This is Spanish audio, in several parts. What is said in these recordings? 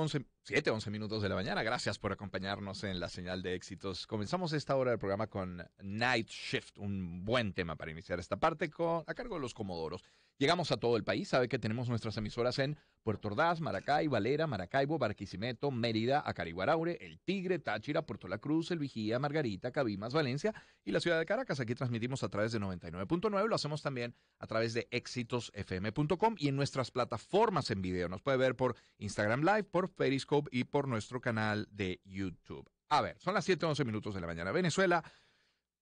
11, 11 minutos de la mañana. Gracias por acompañarnos en la señal de éxitos. Comenzamos esta hora del programa con Night Shift, un buen tema para iniciar esta parte a cargo de los Comodoros. Llegamos a todo el país. Sabe que tenemos nuestras emisoras en Puerto Ordaz, Maracay, Valera, Maracaibo, Barquisimeto, Mérida, Acarihuaraure, El Tigre, Táchira, Puerto La Cruz, El Vigía, Margarita, Cabimas, Valencia y la ciudad de Caracas. Aquí transmitimos a través de 99.9. Lo hacemos también a través de exitosfm.com y en nuestras plataformas en video. Nos puede ver por Instagram Live, por Periscope y por nuestro canal de YouTube. A ver, son las 7:11 minutos de la mañana. Venezuela,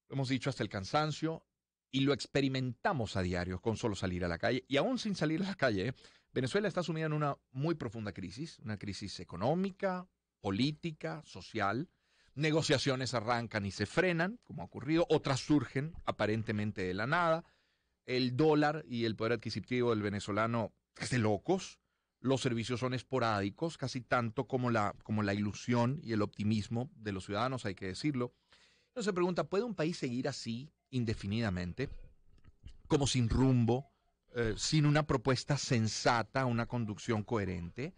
hemos dicho hasta el cansancio, y lo experimentamos a diario con solo salir a la calle. Y aún sin salir a la calle, Venezuela está sumida en una muy profunda crisis, una crisis económica, política, social. Negociaciones arrancan y se frenan, como ha ocurrido, otras surgen aparentemente de la nada. El dólar y el poder adquisitivo del venezolano es de locos. Los servicios son esporádicos, casi tanto como la, como la ilusión y el optimismo de los ciudadanos, hay que decirlo. Uno se pregunta, ¿puede un país seguir así indefinidamente, como sin rumbo, eh, sin una propuesta sensata, una conducción coherente,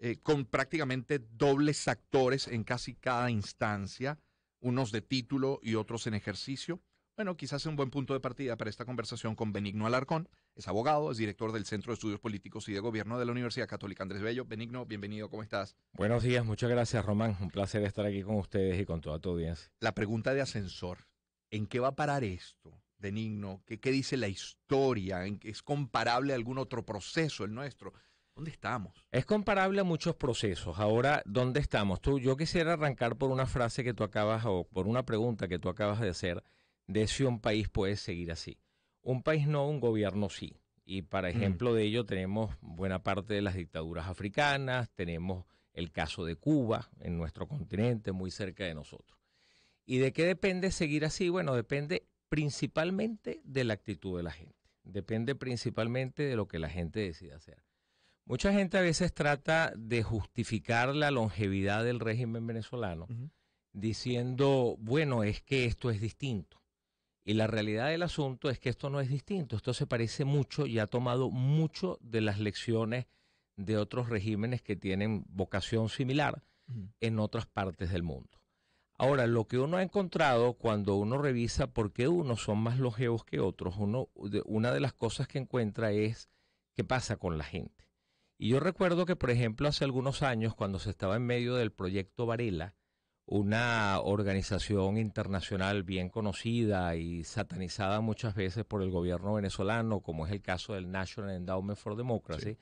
eh, con prácticamente dobles actores en casi cada instancia, unos de título y otros en ejercicio. Bueno, quizás es un buen punto de partida para esta conversación con Benigno Alarcón. Es abogado, es director del Centro de Estudios Políticos y de Gobierno de la Universidad Católica Andrés Bello. Benigno, bienvenido, ¿cómo estás? Buenos días, muchas gracias, Román. Un placer estar aquí con ustedes y con toda tu audiencia. La pregunta de ascensor en qué va a parar esto, Denigno? qué, dice la historia, en es comparable a algún otro proceso el nuestro. ¿Dónde estamos? Es comparable a muchos procesos. Ahora, ¿dónde estamos? Tú, yo quisiera arrancar por una frase que tú acabas, o por una pregunta que tú acabas de hacer, de si un país puede seguir así. Un país no, un gobierno sí. Y para mm. ejemplo de ello tenemos buena parte de las dictaduras africanas, tenemos el caso de Cuba en nuestro continente, muy cerca de nosotros. ¿Y de qué depende seguir así? Bueno, depende principalmente de la actitud de la gente, depende principalmente de lo que la gente decida hacer. Mucha gente a veces trata de justificar la longevidad del régimen venezolano diciendo, bueno, es que esto es distinto. Y la realidad del asunto es que esto no es distinto, esto se parece mucho y ha tomado mucho de las lecciones de otros regímenes que tienen vocación similar en otras partes del mundo. Ahora, lo que uno ha encontrado cuando uno revisa por qué unos son más longevos que otros, uno, una de las cosas que encuentra es qué pasa con la gente. Y yo recuerdo que, por ejemplo, hace algunos años, cuando se estaba en medio del proyecto Varela, una organización internacional bien conocida y satanizada muchas veces por el gobierno venezolano, como es el caso del National Endowment for Democracy,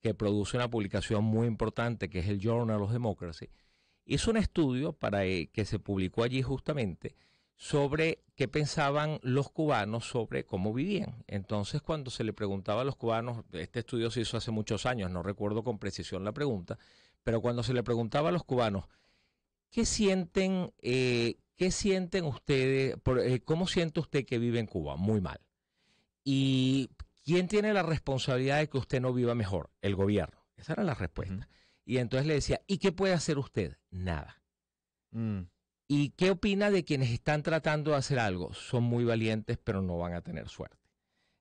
que produce una publicación muy importante que es el Journal of Democracy hizo un estudio para eh, que se publicó allí justamente sobre qué pensaban los cubanos sobre cómo vivían. Entonces, cuando se le preguntaba a los cubanos, este estudio se hizo hace muchos años, no recuerdo con precisión la pregunta, pero cuando se le preguntaba a los cubanos, ¿qué sienten, eh, qué sienten ustedes, eh, cómo siente usted que vive en Cuba? Muy mal. ¿Y quién tiene la responsabilidad de que usted no viva mejor? El gobierno. Esa era la respuesta. Y entonces le decía, ¿y qué puede hacer usted? Nada. Mm. ¿Y qué opina de quienes están tratando de hacer algo? Son muy valientes, pero no van a tener suerte.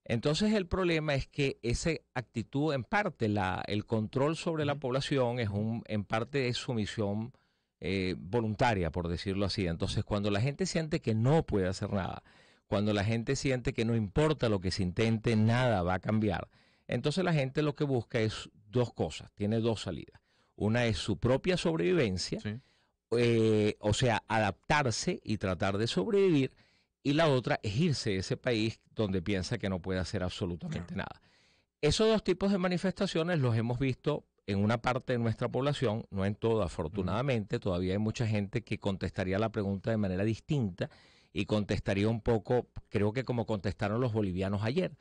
Entonces el problema es que esa actitud, en parte, el control sobre la población es un, en parte es sumisión eh, voluntaria, por decirlo así. Entonces cuando la gente siente que no puede hacer nada, cuando la gente siente que no importa lo que se intente, nada va a cambiar, entonces la gente lo que busca es dos cosas, tiene dos salidas una es su propia sobrevivencia, eh, o sea, adaptarse y tratar de sobrevivir. Y la otra es irse de ese país donde piensa que no puede hacer absolutamente nada. Esos dos tipos de manifestaciones los hemos visto en una parte de nuestra población, no en toda, afortunadamente, todavía hay mucha gente que contestaría la pregunta de manera distinta y contestaría un poco, creo que como contestaron los bolivianos ayer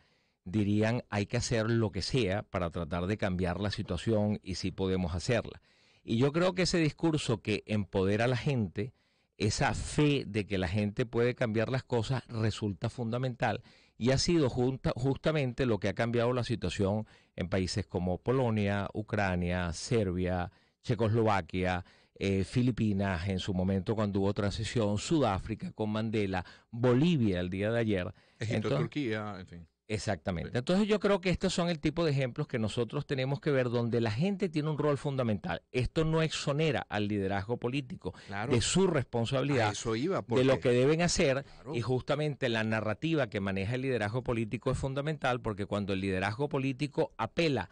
dirían hay que hacer lo que sea para tratar de cambiar la situación y si podemos hacerla. Y yo creo que ese discurso que empodera a la gente, esa fe de que la gente puede cambiar las cosas resulta fundamental y ha sido justamente lo que ha cambiado la situación en países como Polonia, Ucrania, Serbia, Checoslovaquia, eh, Filipinas en su momento cuando hubo transición, Sudáfrica con Mandela, Bolivia el día de ayer. Egipto, Turquía, en fin. Exactamente. Entonces yo creo que estos son el tipo de ejemplos que nosotros tenemos que ver donde la gente tiene un rol fundamental. Esto no exonera al liderazgo político de su responsabilidad, de lo que deben hacer y justamente la narrativa que maneja el liderazgo político es fundamental porque cuando el liderazgo político apela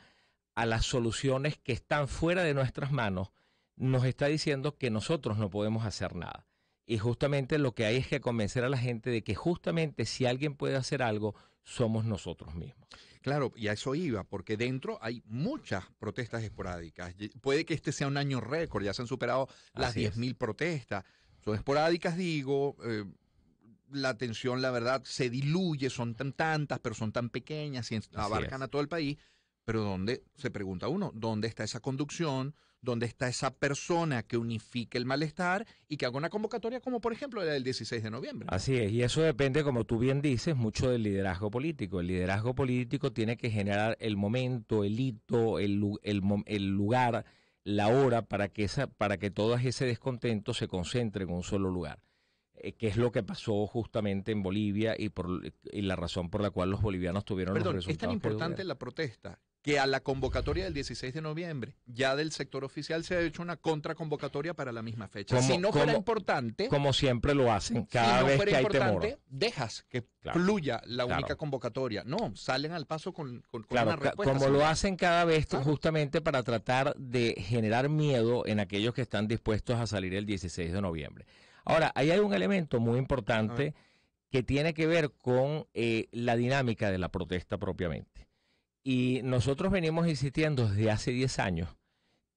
a las soluciones que están fuera de nuestras manos, nos está diciendo que nosotros no podemos hacer nada. Y justamente lo que hay es que convencer a la gente de que justamente si alguien puede hacer algo, somos nosotros mismos. Claro, y a eso iba, porque dentro hay muchas protestas esporádicas. Puede que este sea un año récord, ya se han superado las 10.000 protestas. Son esporádicas, digo, eh, la atención, la verdad, se diluye, son tan tantas, pero son tan pequeñas y abarcan a todo el país. Pero ¿dónde, se pregunta uno, dónde está esa conducción? donde está esa persona que unifique el malestar y que haga una convocatoria como por ejemplo la del 16 de noviembre. Así es, y eso depende, como tú bien dices, mucho del liderazgo político. El liderazgo político tiene que generar el momento, el hito, el, lugar, la hora para que, esa, para que todo ese descontento se concentre en un solo lugar eh, que es lo que pasó justamente en Bolivia y, la razón por la cual los bolivianos tuvieron los Es tan importante la protesta que a la convocatoria del 16 de noviembre, ya del sector oficial, se ha hecho una contraconvocatoria para la misma fecha. si no fuera importante. Como siempre lo hacen, cada vez que hay temor. Dejas que fluya la única convocatoria. No, salen al paso con, con, una respuesta. Como lo hacen cada vez, justamente para tratar de generar miedo en aquellos que están dispuestos a salir el 16 de noviembre. Ahora, ahí hay un elemento muy importante que tiene que ver con eh, la dinámica de la protesta propiamente. Y nosotros venimos insistiendo desde hace 10 años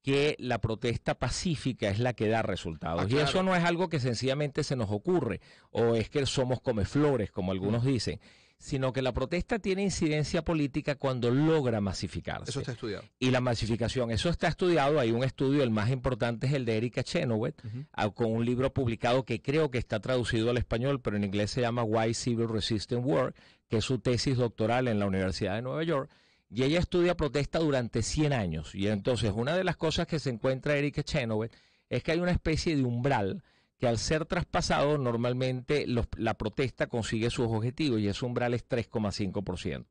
que la protesta pacífica es la que da resultados. Ah, y eso no es algo que sencillamente se nos ocurre o es que somos comeflores, como algunos mm. dicen, sino que la protesta tiene incidencia política cuando logra masificarse. Eso está estudiado. Y la masificación, eso está estudiado. Hay un estudio, el más importante es el de Erika Chenoweth, ah, con un libro publicado que creo que está traducido al español, pero en inglés se llama Why Civil Resistance Work, que es su tesis doctoral en la Universidad de Nueva York y ella estudia protesta durante 100 años. Y entonces una de las cosas que se encuentra Erika Chenoweth es que hay una especie de umbral que al ser traspasado normalmente la protesta consigue sus objetivos y ese umbral es 3,5%.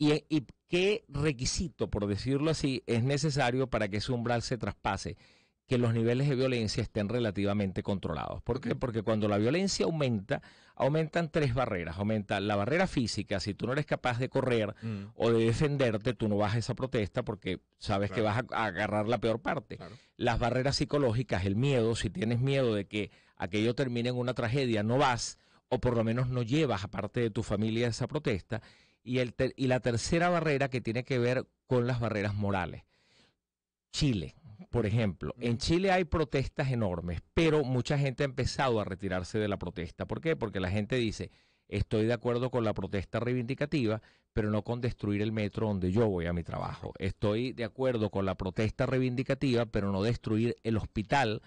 ¿Y qué requisito, por decirlo así, es necesario para que ese umbral se traspase? que los niveles de violencia estén relativamente controlados. ¿Por qué? Porque cuando la violencia aumenta, aumentan tres barreras. Aumenta la barrera física, si tú no eres capaz de correr mm. o de defenderte, tú no vas a esa protesta porque sabes que vas a, agarrar la peor parte. Las barreras psicológicas, el miedo, si tienes miedo de que aquello termine en una tragedia, no vas o por lo menos no llevas a parte de tu familia esa protesta. Y, el y la tercera barrera que tiene que ver con las barreras morales. Chile, por ejemplo, en Chile hay protestas enormes, pero mucha gente ha empezado a retirarse de la protesta. ¿Por qué? Porque la gente dice, estoy de acuerdo con la protesta reivindicativa, pero no con destruir el metro donde yo voy a mi trabajo. Estoy de acuerdo con la protesta reivindicativa, pero no destruir el hospital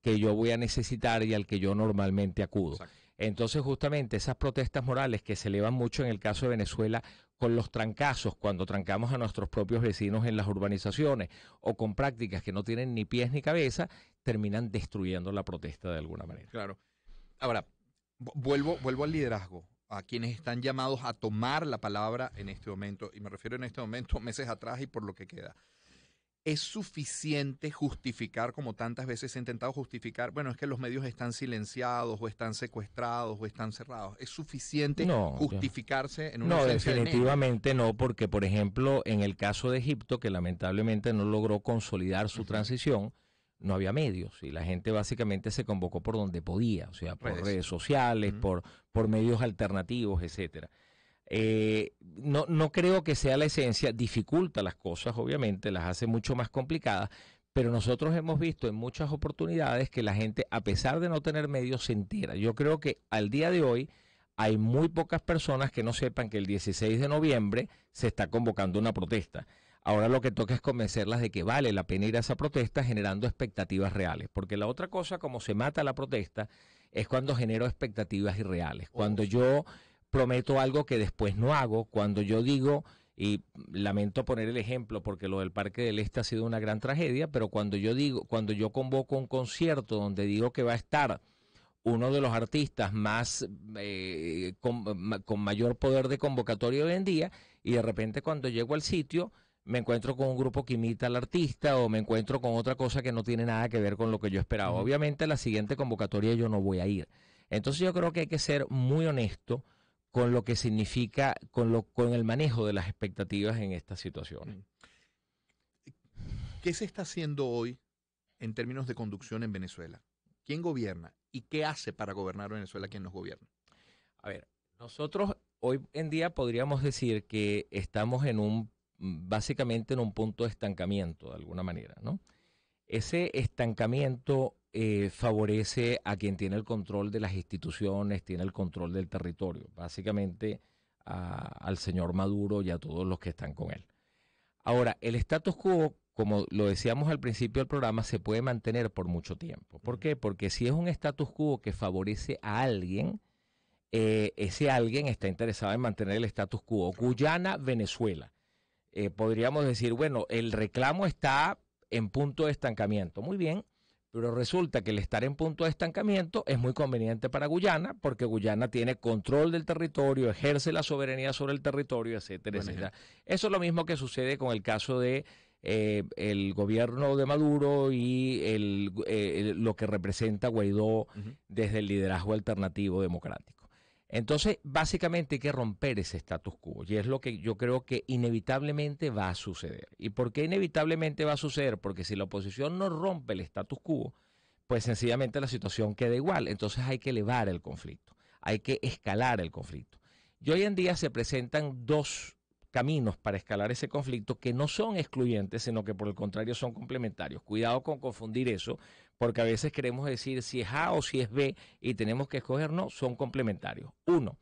que yo voy a necesitar y al que yo normalmente acudo. Entonces, justamente esas protestas morales que se elevan mucho en el caso de Venezuela con los trancazos, cuando trancamos a nuestros propios vecinos en las urbanizaciones o con prácticas que no tienen ni pies ni cabeza, terminan destruyendo la protesta de alguna manera. Claro. Ahora, vuelvo, vuelvo al liderazgo a quienes están llamados a tomar la palabra en este momento, y me refiero en este momento meses atrás y por lo que queda. ¿Es suficiente justificar, como tantas veces he intentado justificar, bueno, es que los medios están silenciados o están secuestrados o están cerrados? ¿Es suficiente justificarse en una No, definitivamente no, porque por ejemplo, en el caso de Egipto, que lamentablemente no logró consolidar su transición, no había medios y la gente básicamente se convocó por donde podía, o sea, por redes, sociales, por, por medios alternativos, etcétera. Eh, no, no creo que sea la esencia, dificulta las cosas, obviamente, las hace mucho más complicadas, pero nosotros hemos visto en muchas oportunidades que la gente, a pesar de no tener medios, se entera. Yo creo que al día de hoy hay muy pocas personas que no sepan que el 16 de noviembre se está convocando una protesta. Ahora lo que toca es convencerlas de que vale la pena ir a esa protesta generando expectativas reales, porque la otra cosa, como se mata la protesta, es cuando genero expectativas irreales. Cuando yo prometo algo que después no hago, cuando yo digo, y lamento poner el ejemplo porque lo del Parque del Este ha sido una gran tragedia, pero cuando yo digo, cuando yo convoco un concierto donde digo que va a estar uno de los artistas más eh, con, con, mayor poder de convocatoria hoy en día, y de repente cuando llego al sitio me encuentro con un grupo que imita al artista o me encuentro con otra cosa que no tiene nada que ver con lo que yo esperaba. Obviamente la siguiente convocatoria yo no voy a ir. Entonces yo creo que hay que ser muy honesto con lo que significa, con, lo, con el manejo de las expectativas en estas situaciones. Mm. ¿Qué se está haciendo hoy en términos de conducción en Venezuela? ¿Quién gobierna y qué hace para gobernar Venezuela quien nos gobierna? A ver, nosotros hoy en día podríamos decir que estamos en un, básicamente en un punto de estancamiento de alguna manera, ¿no? Ese estancamiento eh, favorece a quien tiene el control de las instituciones, tiene el control del territorio, básicamente al señor Maduro y a todos los que están con él. Ahora, el status quo, como lo decíamos al principio del programa, se puede mantener por mucho tiempo. ¿Por qué? Porque si es un status quo que favorece a alguien, eh, ese alguien está interesado en mantener el status quo. Guyana, Venezuela. Eh, podríamos decir, bueno, el reclamo está en punto de estancamiento. Muy bien, pero resulta que el estar en punto de estancamiento es muy conveniente para Guyana, porque Guyana tiene control del territorio, ejerce la soberanía sobre el territorio, etcétera, etcétera. Eso es lo mismo que sucede con el caso de eh, el gobierno de Maduro y el, eh, lo que representa Guaidó desde el liderazgo alternativo democrático. Entonces, básicamente hay que romper ese status quo y es lo que yo creo que inevitablemente va a suceder. ¿Y por qué inevitablemente va a suceder? Porque si la oposición no rompe el status quo, pues sencillamente la situación queda igual. Entonces hay que elevar el conflicto, hay que escalar el conflicto. Y hoy en día se presentan dos caminos para escalar ese conflicto que no son excluyentes, sino que por el contrario son complementarios. Cuidado con confundir eso, porque a veces queremos decir si es A o si es B y tenemos que escoger, no, son complementarios. Uno,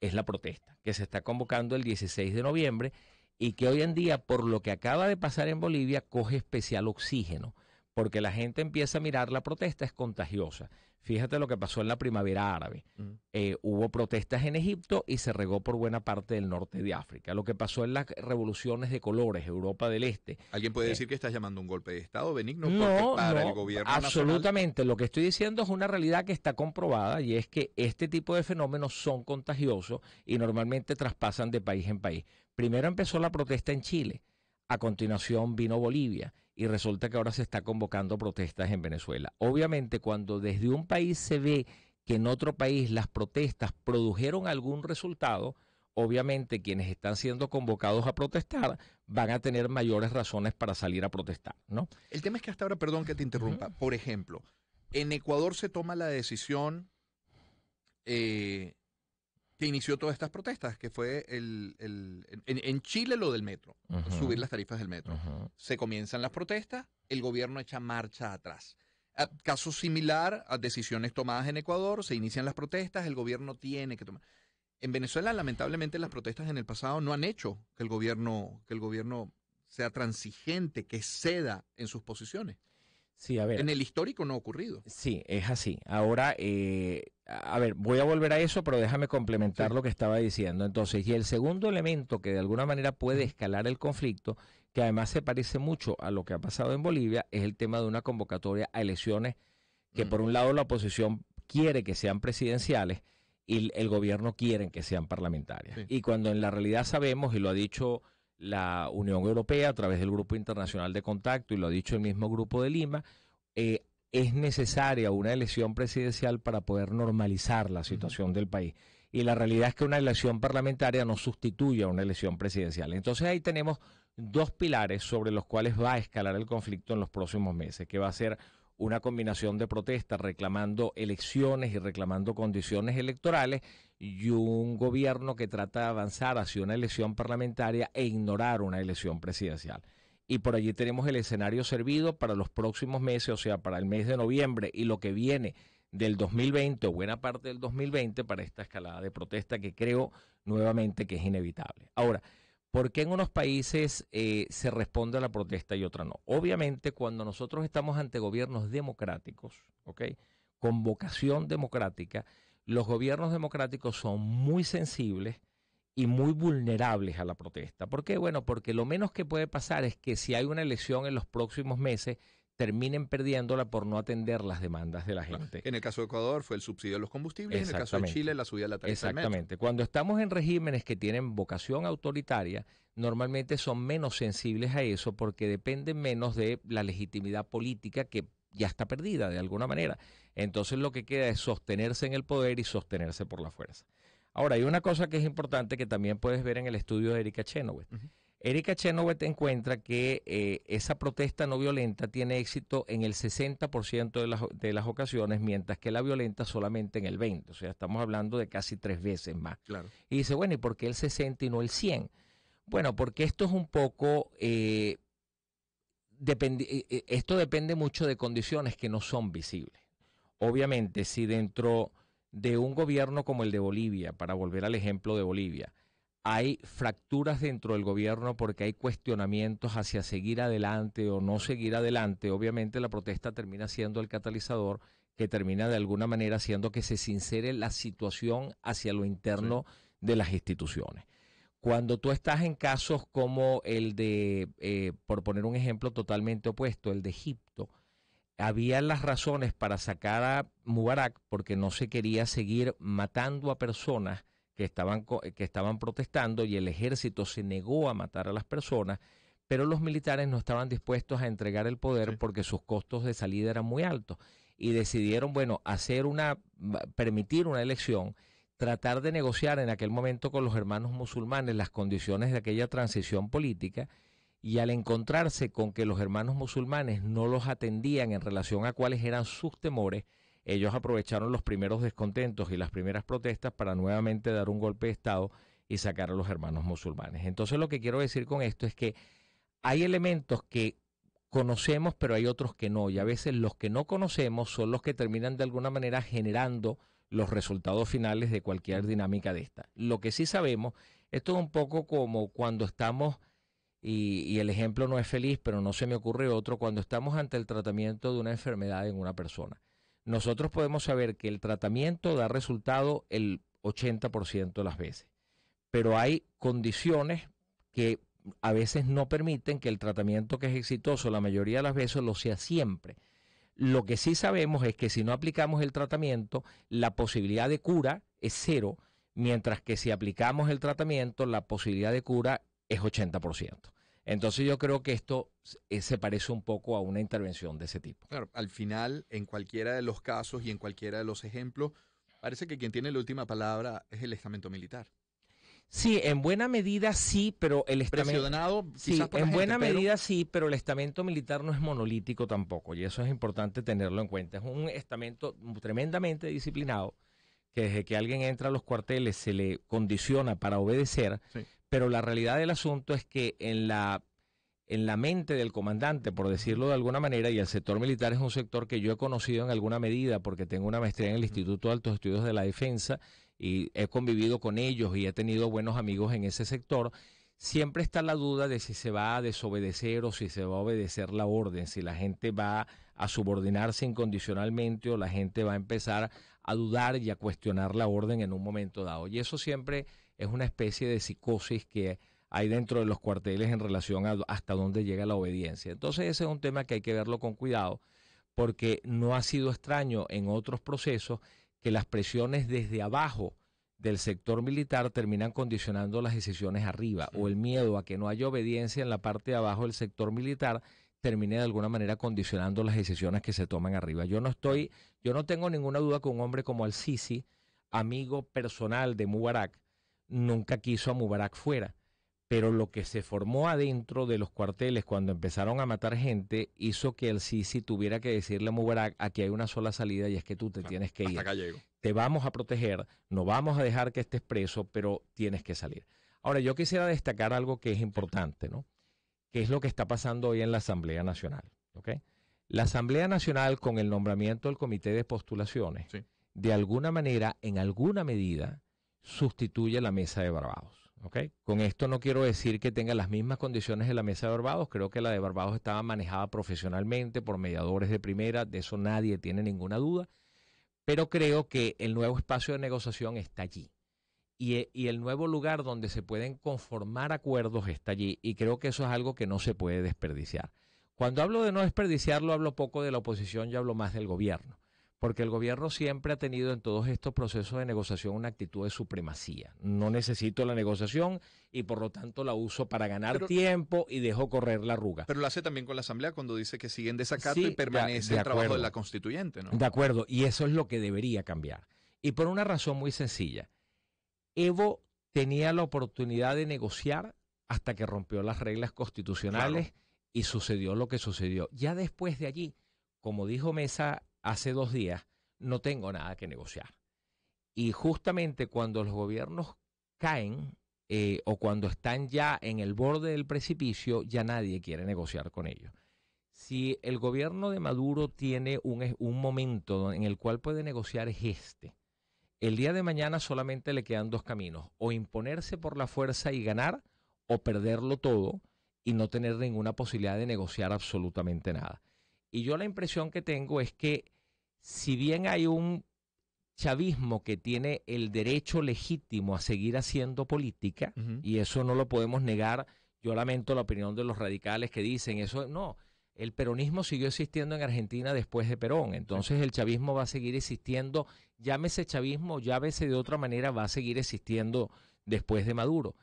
es la protesta que se está convocando el 16 de noviembre y que hoy en día, por lo que acaba de pasar en Bolivia, coge especial oxígeno, porque la gente empieza a mirar la protesta, es contagiosa. Fíjate lo que pasó en la primavera árabe. Eh, hubo protestas en Egipto y se regó por buena parte del norte de África. Lo que pasó en las revoluciones de colores, Europa del Este. ¿Alguien puede eh, decir que estás llamando un golpe de Estado benigno? No, para el gobierno absolutamente. Lo que estoy diciendo es una realidad que está comprobada y es que este tipo de fenómenos son contagiosos y normalmente traspasan de país en país. Primero empezó la protesta en Chile. A continuación vino Bolivia y resulta que ahora se está convocando protestas en Venezuela. Obviamente cuando desde un país se ve que en otro país las protestas produjeron algún resultado, obviamente quienes están siendo convocados a protestar van a tener mayores razones para salir a protestar, ¿no? El tema es que hasta ahora, perdón que te interrumpa, por ejemplo, en Ecuador se toma la decisión eh, inició todas estas protestas, que fue el, en, Chile lo del metro, subir las tarifas del metro. Se comienzan las protestas, el gobierno echa marcha atrás. Ah, caso similar a decisiones tomadas en Ecuador, se inician las protestas, el gobierno tiene que tomar. En Venezuela, lamentablemente, las protestas en el pasado no han hecho que el gobierno, que el gobierno sea transigente, que ceda en sus posiciones. Sí, a ver. En el histórico no ha ocurrido. Sí, es así. Ahora, eh, a ver, voy a volver a eso, pero déjame complementar lo que estaba diciendo. Entonces, y el segundo elemento que de alguna manera puede escalar el conflicto, que además se parece mucho a lo que ha pasado en Bolivia, es el tema de una convocatoria a elecciones que por un lado la oposición quiere que sean presidenciales y el gobierno quiere que sean parlamentarias. Y cuando en la realidad sabemos, y lo ha dicho la Unión Europea a través del Grupo Internacional de Contacto y lo ha dicho el mismo Grupo de Lima, eh, es necesaria una elección presidencial para poder normalizar la situación del país. Y la realidad es que una elección parlamentaria no sustituye a una elección presidencial. Entonces ahí tenemos dos pilares sobre los cuales va a escalar el conflicto en los próximos meses, que va a ser una combinación de protestas reclamando elecciones y reclamando condiciones electorales y un gobierno que trata de avanzar hacia una elección parlamentaria e ignorar una elección presidencial y por allí tenemos el escenario servido para los próximos meses, o sea, para el mes de noviembre y lo que viene del 2020 o buena parte del 2020 para esta escalada de protesta que creo nuevamente que es inevitable. Ahora, ¿por qué en unos países eh, se responde a la protesta y otra no? Obviamente cuando nosotros estamos ante gobiernos democráticos, Con vocación democrática, los gobiernos democráticos son muy sensibles y muy vulnerables a la protesta. ¿Por qué? Bueno, porque lo menos que puede pasar es que si hay una elección en los próximos meses, terminen perdiéndola por no atender las demandas de la gente. En el caso de Ecuador fue el subsidio de los combustibles, en el caso de Chile la subida de la tarifa. Exactamente. Cuando estamos en regímenes que tienen vocación autoritaria, normalmente son menos sensibles a eso porque dependen menos de la legitimidad política que ya está perdida de alguna manera. Entonces lo que queda es sostenerse en el poder y sostenerse por la fuerza. Ahora, hay una cosa que es importante que también puedes ver en el estudio de Erika Chenoweth. Erika Chenoweth encuentra que eh, esa protesta no violenta tiene éxito en el 60% de las, de las, ocasiones, mientras que la violenta solamente en el 20%. O sea, estamos hablando de casi tres veces más. Y dice, bueno, ¿y por qué el 60 y no el 100? Bueno, porque esto es un poco... Eh, eh, esto depende mucho de condiciones que no son visibles. Obviamente, si dentro de un gobierno como el de Bolivia, para volver al ejemplo de Bolivia, hay fracturas dentro del gobierno porque hay cuestionamientos hacia seguir adelante o no seguir adelante, obviamente la protesta termina siendo el catalizador que termina de alguna manera haciendo que se sincere la situación hacia lo interno de las instituciones. Cuando tú estás en casos como el de, eh, por poner un ejemplo totalmente opuesto, el de Egipto, había las razones para sacar a Mubarak porque no se quería seguir matando a personas que estaban, que estaban protestando y el ejército se negó a matar a las personas, pero los militares no estaban dispuestos a entregar el poder porque sus costos de salida eran muy altos y decidieron, bueno, hacer una, permitir una elección tratar de negociar en aquel momento con los hermanos musulmanes las condiciones de aquella transición política y al encontrarse con que los hermanos musulmanes no los atendían en relación a cuáles eran sus temores, ellos aprovecharon los primeros descontentos y las primeras protestas para nuevamente dar un golpe de Estado y sacar a los hermanos musulmanes. Entonces lo que quiero decir con esto es que hay elementos que conocemos pero hay otros que no y a veces los que no conocemos son los que terminan de alguna manera generando los resultados finales de cualquier dinámica de esta. Lo que sí sabemos, esto es un poco como cuando estamos y, el ejemplo no es feliz, pero no se me ocurre otro, cuando estamos ante el tratamiento de una enfermedad en una persona. Nosotros podemos saber que el tratamiento da resultado el 80% de las veces, pero hay condiciones que a veces no permiten que el tratamiento que es exitoso la mayoría de las veces lo sea siempre. Lo que sí sabemos es que si no aplicamos el tratamiento, la posibilidad de cura es cero, mientras que si aplicamos el tratamiento, la posibilidad de cura es 80%. Entonces yo creo que esto eh, se parece un poco a una intervención de ese tipo. Claro, al final, en cualquiera de los casos y en cualquiera de los ejemplos, parece que quien tiene la última palabra es el estamento militar. Sí, en buena medida sí, pero el estamento. Sí, en buena medida sí, pero el estamento militar no es monolítico tampoco, y eso es importante tenerlo en cuenta. Es un estamento tremendamente disciplinado, que desde que alguien entra a los cuarteles se le condiciona para obedecer, sí. Pero la realidad del asunto es que en la, en la mente del comandante, por decirlo de alguna manera, y el sector militar es un sector que yo he conocido en alguna medida porque tengo una maestría en el Instituto de Altos Estudios de la Defensa y he convivido con ellos y he tenido buenos amigos en ese sector siempre está la duda de si se va a desobedecer o si se va a obedecer la orden, si la gente va a subordinarse incondicionalmente o la gente va a empezar a dudar y a cuestionar la orden en un momento dado. Y eso siempre es una especie de psicosis que hay dentro de los cuarteles en relación a hasta dónde llega la obediencia. Entonces ese es un tema que hay que verlo con cuidado porque no ha sido extraño en otros procesos que las presiones desde abajo del sector militar terminan condicionando las decisiones arriba o el miedo a que no haya obediencia en la parte de abajo del sector militar termine de alguna manera condicionando las decisiones que se toman arriba. Yo no estoy, yo no tengo ninguna duda que un hombre como el Sisi, amigo personal de Mubarak, nunca quiso a Mubarak fuera. Pero lo que se formó adentro de los cuarteles cuando empezaron a matar gente hizo que el Sisi tuviera que decirle a Mubarak, aquí hay una sola salida y es que tú te tienes que ir. Te vamos a proteger, no vamos a dejar que estés preso, pero tienes que salir. Ahora, yo quisiera destacar algo que es importante, ¿no? Que es lo que está pasando hoy en la Asamblea Nacional. La Asamblea Nacional, con el nombramiento del Comité de Postulaciones, de alguna manera, en alguna medida, sustituye la mesa de Barbados. Con esto no quiero decir que tenga las mismas condiciones de la mesa de Barbados, creo que la de Barbados estaba manejada profesionalmente por mediadores de primera, de eso nadie tiene ninguna duda, pero creo que el nuevo espacio de negociación está allí. Y, eh, y el nuevo lugar donde se pueden conformar acuerdos está allí. Y creo que eso es algo que no se puede desperdiciar. Cuando hablo de no desperdiciarlo, hablo poco de la oposición y hablo más del gobierno porque el gobierno siempre ha tenido en todos estos procesos de negociación una actitud de supremacía. No necesito la negociación y por lo tanto la uso para ganar tiempo y dejo correr la arruga. Pero lo hace también con la Asamblea cuando dice que siguen desacato y permanece el trabajo de la constituyente, ¿no? De acuerdo, y eso es lo que debería cambiar. Y por una razón muy sencilla. Evo tenía la oportunidad de negociar hasta que rompió las reglas constitucionales y sucedió lo que sucedió. Ya después de allí, como dijo Mesa hace dos días, no tengo nada que negociar. Y justamente cuando los gobiernos caen eh, o cuando están ya en el borde del precipicio, ya nadie quiere negociar con ellos. Si el gobierno de Maduro tiene un, un momento en el cual puede negociar es este. El día de mañana solamente le quedan dos caminos, o imponerse por la fuerza y ganar, o perderlo todo y no tener ninguna posibilidad de negociar absolutamente nada. Y yo la impresión que tengo es que si bien hay un chavismo que tiene el derecho legítimo a seguir haciendo política, y eso no lo podemos negar, yo lamento la opinión de los radicales que dicen eso, no, el peronismo siguió existiendo en Argentina después de Perón, entonces el chavismo va a seguir existiendo, llámese chavismo, llámese de otra manera, va a seguir existiendo después de Maduro.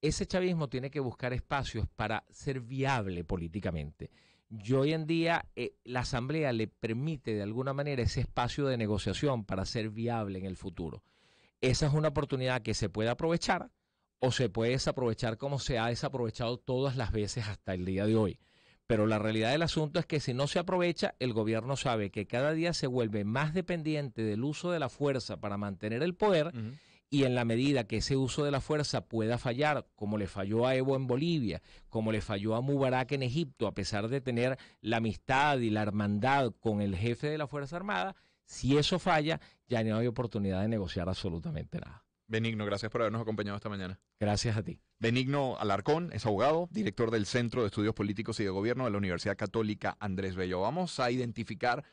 Ese chavismo tiene que buscar espacios para ser viable políticamente. Y hoy en día eh, la Asamblea le permite de alguna manera ese espacio de negociación para ser viable en el futuro. Esa es una oportunidad que se puede aprovechar o se puede desaprovechar como se ha desaprovechado todas las veces hasta el día de hoy. Pero la realidad del asunto es que si no se aprovecha, el gobierno sabe que cada día se vuelve más dependiente del uso de la fuerza para mantener el poder y en la medida que ese uso de la fuerza pueda fallar, como le falló a Evo en Bolivia, como le falló a Mubarak en Egipto, a pesar de tener la amistad y la hermandad con el jefe de la Fuerza Armada, si eso falla, ya no hay oportunidad de negociar absolutamente nada. Benigno, gracias por habernos acompañado esta mañana. Gracias a ti. Benigno Alarcón es abogado, director del Centro de Estudios Políticos y de Gobierno de la Universidad Católica Andrés Bello. Vamos a identificar